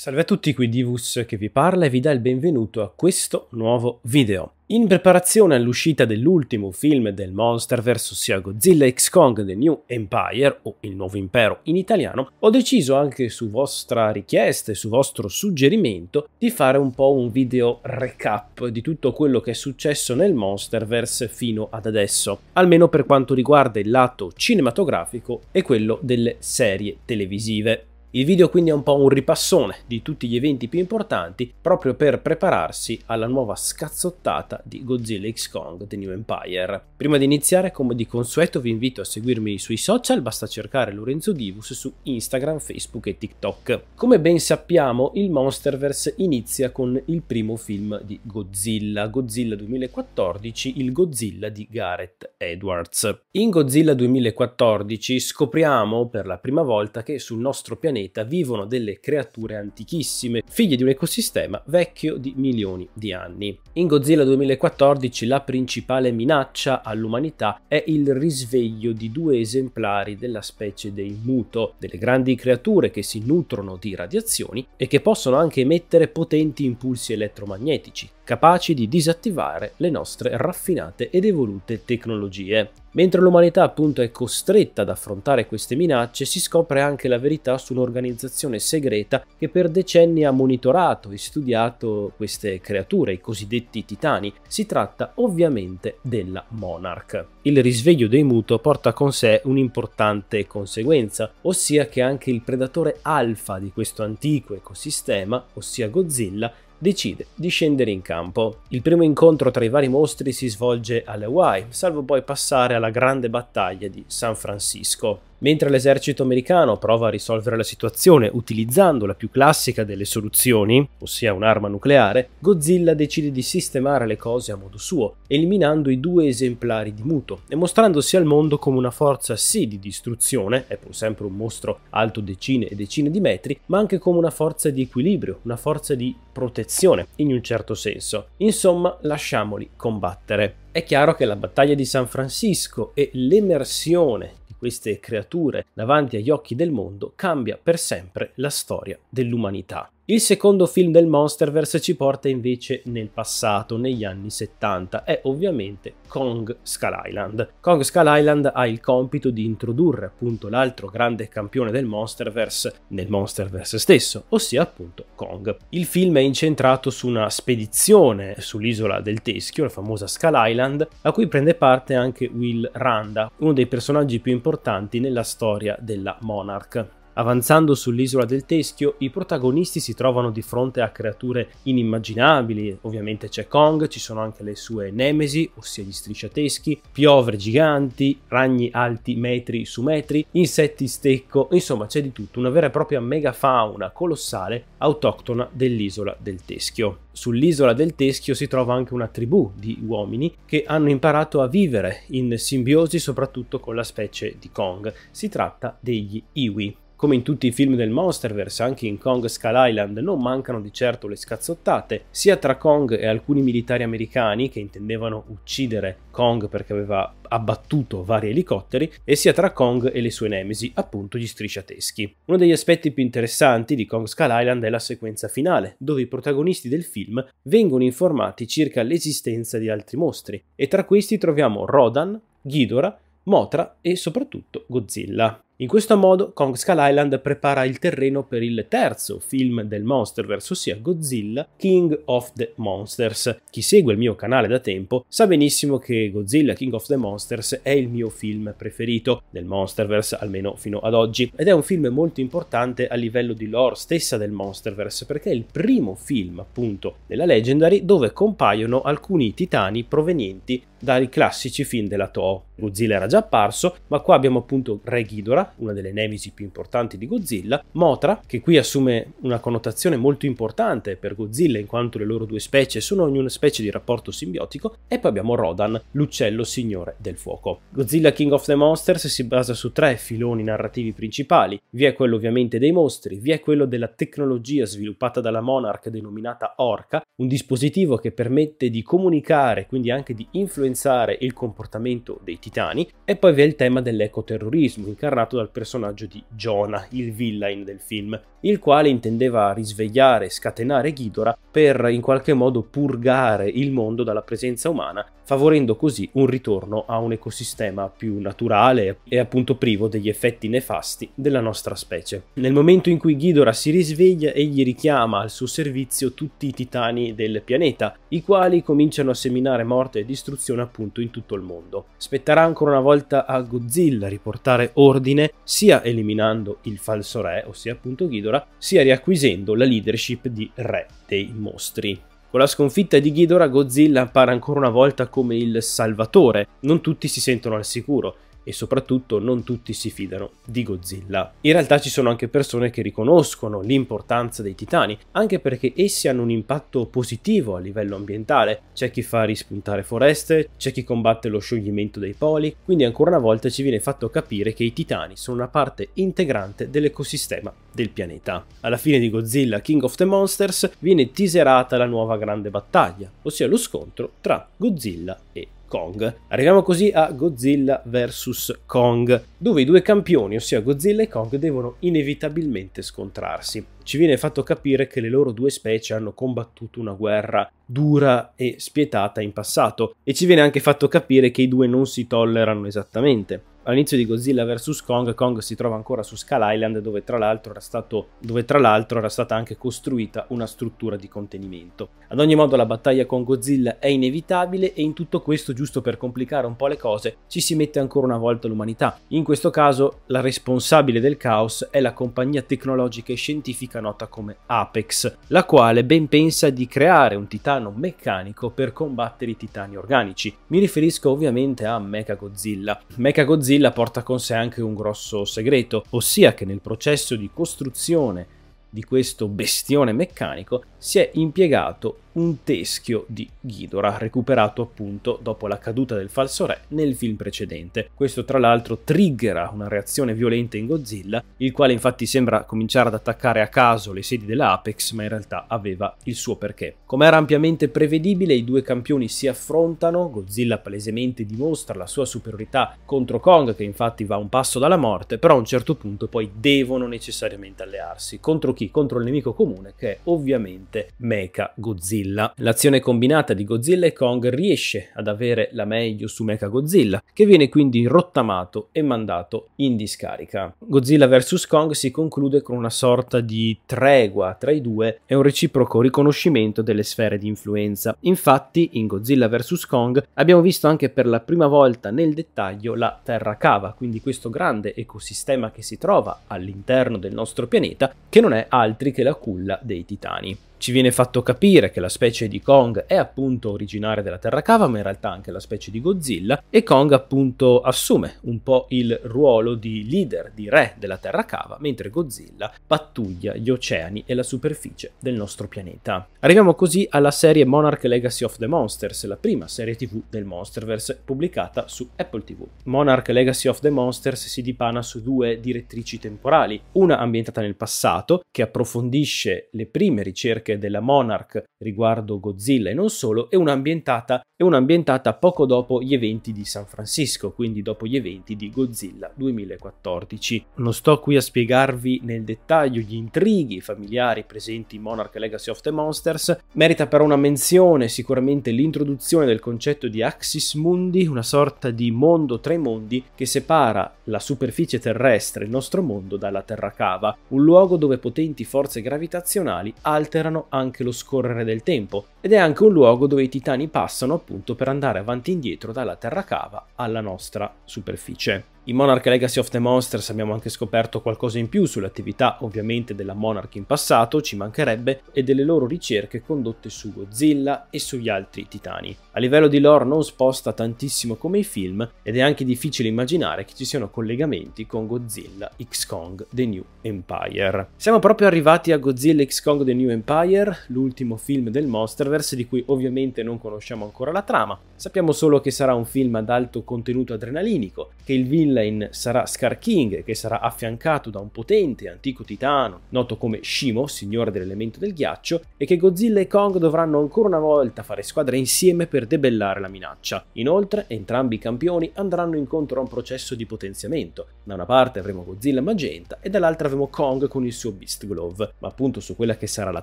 Salve a tutti, qui Divus che vi parla e vi dà il benvenuto a questo nuovo video. In preparazione all'uscita dell'ultimo film del Monsterverse, ossia Godzilla X Kong The New Empire, o Il Nuovo Impero in italiano, ho deciso anche su vostra richiesta e su vostro suggerimento di fare un po' un video recap di tutto quello che è successo nel Monsterverse fino ad adesso, almeno per quanto riguarda il lato cinematografico e quello delle serie televisive. Il video quindi è un po' un ripassone di tutti gli eventi più importanti proprio per prepararsi alla nuova scazzottata di Godzilla X Kong The New Empire. Prima di iniziare, come di consueto, vi invito a seguirmi sui social, basta cercare Lorenzo Divus su Instagram, Facebook e TikTok. Come ben sappiamo, il Monsterverse inizia con il primo film di Godzilla, Godzilla 2014, il Godzilla di Gareth Edwards. In Godzilla 2014 scopriamo per la prima volta che sul nostro pianeta pianeta vivono delle creature antichissime, figlie di un ecosistema vecchio di milioni di anni. In Godzilla 2014 la principale minaccia all'umanità è il risveglio di due esemplari della specie dei muto, delle grandi creature che si nutrono di radiazioni e che possono anche emettere potenti impulsi elettromagnetici, capaci di disattivare le nostre raffinate ed evolute tecnologie. Mentre l'umanità appunto è costretta ad affrontare queste minacce, si scopre anche la verità sull'origine organizzazione segreta che per decenni ha monitorato e studiato queste creature, i cosiddetti titani. Si tratta ovviamente della Monarch. Il risveglio dei Muto porta con sé un'importante conseguenza, ossia che anche il predatore alfa di questo antico ecosistema, ossia Godzilla, decide di scendere in campo. Il primo incontro tra i vari mostri si svolge alle Hawaii, salvo poi passare alla grande battaglia di San Francisco. Mentre l'esercito americano prova a risolvere la situazione utilizzando la più classica delle soluzioni, ossia un'arma nucleare, Godzilla decide di sistemare le cose a modo suo, eliminando i due esemplari di muto e mostrandosi al mondo come una forza sì di distruzione, è pur sempre un mostro alto decine e decine di metri, ma anche come una forza di equilibrio, una forza di protezione, in un certo senso. Insomma, lasciamoli combattere. È chiaro che la battaglia di San Francisco e l'emersione queste creature davanti agli occhi del mondo cambia per sempre la storia dell'umanità. Il secondo film del Monsterverse ci porta invece nel passato, negli anni 70, è ovviamente Kong Skull Island. Kong Skull Island ha il compito di introdurre appunto l'altro grande campione del Monsterverse nel Monsterverse stesso, ossia appunto Kong. Il film è incentrato su una spedizione sull'isola del Teschio, la famosa Skull Island, a cui prende parte anche Will Randa, uno dei personaggi più importanti nella storia della Monarch. Avanzando sull'isola del Teschio, i protagonisti si trovano di fronte a creature inimmaginabili. Ovviamente c'è Kong, ci sono anche le sue nemesi, ossia gli strisciateschi, piovre giganti, ragni alti metri su metri, insetti stecco, insomma c'è di tutto, una vera e propria megafauna colossale autoctona dell'isola del Teschio. Sull'isola del Teschio si trova anche una tribù di uomini che hanno imparato a vivere in simbiosi soprattutto con la specie di Kong. Si tratta degli Iwi. Come in tutti i film del Monsterverse, anche in Kong Skull Island non mancano di certo le scazzottate, sia tra Kong e alcuni militari americani che intendevano uccidere Kong perché aveva abbattuto vari elicotteri, e sia tra Kong e le sue nemesi, appunto gli strisciateschi. Uno degli aspetti più interessanti di Kong Skull Island è la sequenza finale, dove i protagonisti del film vengono informati circa l'esistenza di altri mostri, e tra questi troviamo Rodan, Ghidorah, Motra e soprattutto Godzilla. In questo modo Kong Skull Island prepara il terreno per il terzo film del Monsterverse, ossia Godzilla King of the Monsters. Chi segue il mio canale da tempo sa benissimo che Godzilla King of the Monsters è il mio film preferito del Monsterverse, almeno fino ad oggi, ed è un film molto importante a livello di lore stessa del Monsterverse perché è il primo film appunto della Legendary dove compaiono alcuni titani provenienti dai classici film della Toho. Godzilla era già apparso, ma qua abbiamo appunto Re Ghidorah una delle nemesi più importanti di Godzilla. Mothra, che qui assume una connotazione molto importante per Godzilla in quanto le loro due specie sono in una specie di rapporto simbiotico, e poi abbiamo Rodan, l'uccello signore del fuoco. Godzilla King of the Monsters si basa su tre filoni narrativi principali. Vi è quello ovviamente dei mostri, vi è quello della tecnologia sviluppata dalla Monarch denominata Orca, un dispositivo che permette di comunicare, quindi anche di influenzare il comportamento dei titani, e poi vi è il tema dell'ecoterrorismo incarnato dal personaggio di Jonah, il villain del film, il quale intendeva risvegliare, e scatenare Ghidorah per in qualche modo purgare il mondo dalla presenza umana, favorendo così un ritorno a un ecosistema più naturale e appunto privo degli effetti nefasti della nostra specie. Nel momento in cui Ghidorah si risveglia, egli richiama al suo servizio tutti i titani del pianeta, i quali cominciano a seminare morte e distruzione appunto in tutto il mondo. Spetterà ancora una volta a Godzilla riportare ordine sia eliminando il falso re, ossia appunto Ghidorah, sia riacquisendo la leadership di re dei mostri. Con la sconfitta di Ghidorah, Godzilla appare ancora una volta come il salvatore. Non tutti si sentono al sicuro e soprattutto non tutti si fidano di Godzilla. In realtà ci sono anche persone che riconoscono l'importanza dei titani, anche perché essi hanno un impatto positivo a livello ambientale. C'è chi fa rispuntare foreste, c'è chi combatte lo scioglimento dei poli, quindi ancora una volta ci viene fatto capire che i titani sono una parte integrante dell'ecosistema del pianeta. Alla fine di Godzilla King of the Monsters viene teaserata la nuova grande battaglia, ossia lo scontro tra Godzilla e Kong. Arriviamo così a Godzilla vs. Kong, dove i due campioni, ossia Godzilla e Kong, devono inevitabilmente scontrarsi. Ci viene fatto capire che le loro due specie hanno combattuto una guerra dura e spietata in passato e ci viene anche fatto capire che i due non si tollerano esattamente all'inizio di Godzilla vs. Kong, Kong si trova ancora su Skull Island dove tra, era stato, dove tra l'altro era stata anche costruita una struttura di contenimento. Ad ogni modo la battaglia con Godzilla è inevitabile e in tutto questo, giusto per complicare un po' le cose, ci si mette ancora una volta l'umanità. In questo caso la responsabile del caos è la compagnia tecnologica e scientifica nota come Apex, la quale ben pensa di creare un titano meccanico per combattere i titani organici. Mi riferisco ovviamente a Mechagodzilla. Mechagodzilla Mozilla porta con sé anche un grosso segreto, ossia che nel processo di costruzione di questo bestione meccanico si è impiegato un teschio di Ghidorah recuperato appunto dopo la caduta del falso re nel film precedente. Questo tra l'altro triggera una reazione violenta in Godzilla, il quale infatti sembra cominciare ad attaccare a caso le sedi dell'Apex, ma in realtà aveva il suo perché. Come era ampiamente prevedibile, i due campioni si affrontano, Godzilla palesemente dimostra la sua superiorità contro Kong che infatti va un passo dalla morte, però a un certo punto poi devono necessariamente allearsi. Contro chi? Contro il nemico comune che è ovviamente Mecha Godzilla. Godzilla. L'azione combinata di Godzilla e Kong riesce ad avere la meglio su Mechagodzilla, che viene quindi rottamato e mandato in discarica. Godzilla vs. Kong si conclude con una sorta di tregua tra i due e un reciproco riconoscimento delle sfere di influenza. Infatti, in Godzilla vs. Kong abbiamo visto anche per la prima volta nel dettaglio la Terra cava, quindi questo grande ecosistema che si trova all'interno del nostro pianeta, che non è altri che la culla dei titani. Ci viene fatto capire che la specie di Kong è appunto originaria della Terra Cava, ma in realtà anche la specie di Godzilla, e Kong appunto assume un po' il ruolo di leader, di re della Terra Cava, mentre Godzilla pattuglia gli oceani e la superficie del nostro pianeta. Arriviamo così alla serie Monarch Legacy of the Monsters, la prima serie tv del Monsterverse pubblicata su Apple TV. Monarch Legacy of the Monsters si dipana su due direttrici temporali, una ambientata nel passato, che approfondisce le prime ricerche ricerche della Monarch riguardo Godzilla e non solo, e un'ambientata, e un'ambientata poco dopo gli eventi di San Francisco, quindi dopo gli eventi di Godzilla 2014. Non sto qui a spiegarvi nel dettaglio gli intrighi familiari presenti in Monarch Legacy of the Monsters, merita però una menzione sicuramente l'introduzione del concetto di Axis Mundi, una sorta di mondo tra i mondi che separa la superficie terrestre, il nostro mondo, dalla Terra Cava, un luogo dove potenti forze gravitazionali alterano indicano anche lo scorrere del tempo ed è anche un luogo dove i titani passano appunto per andare avanti e indietro dalla terra cava alla nostra superficie. In Monarch Legacy of the Monsters abbiamo anche scoperto qualcosa in più sull'attività ovviamente della Monarch in passato, ci mancherebbe, e delle loro ricerche condotte su Godzilla e sugli altri titani. A livello di lore non sposta tantissimo come i film ed è anche difficile immaginare che ci siano collegamenti con Godzilla X Kong The New Empire. Siamo proprio arrivati a Godzilla X Kong The New Empire, l'ultimo film del Monsterverse di cui ovviamente non conosciamo ancora la trama. Sappiamo solo che sarà un film ad alto contenuto adrenalinico, che il villain Hammerstein sarà Scar King, che sarà affiancato da un potente antico titano, noto come Shimo, signore dell'elemento del ghiaccio, e che Godzilla e Kong dovranno ancora una volta fare squadra insieme per debellare la minaccia. Inoltre, entrambi i campioni andranno incontro a un processo di potenziamento. Da una parte avremo Godzilla magenta e dall'altra avremo Kong con il suo Beast Glove, ma appunto su quella che sarà la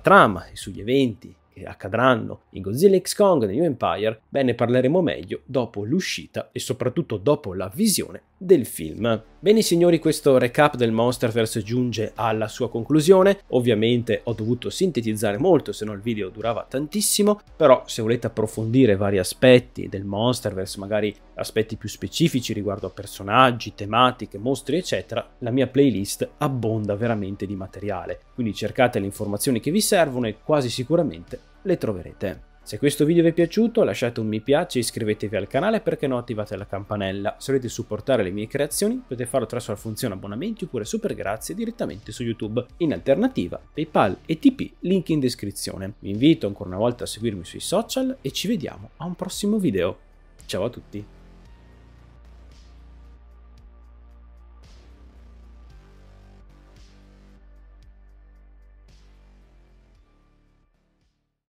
trama e sugli eventi che accadranno in Godzilla X Kong The New Empire, beh ne parleremo meglio dopo l'uscita e soprattutto dopo la visione del film. Bene signori, questo recap del Monsterverse giunge alla sua conclusione. Ovviamente ho dovuto sintetizzare molto, se no il video durava tantissimo, però se volete approfondire vari aspetti del Monsterverse, magari aspetti più specifici riguardo a personaggi, tematiche, mostri, eccetera, la mia playlist abbonda veramente di materiale. Quindi cercate le informazioni che vi servono e quasi sicuramente le troverete. Se questo video vi è piaciuto lasciate un mi piace, e iscrivetevi al canale perché no attivate la campanella. Se volete supportare le mie creazioni potete farlo attraverso la funzione abbonamenti oppure super grazie direttamente su YouTube. In alternativa PayPal e TP, link in descrizione. Vi invito ancora una volta a seguirmi sui social e ci vediamo a un prossimo video. Ciao a tutti!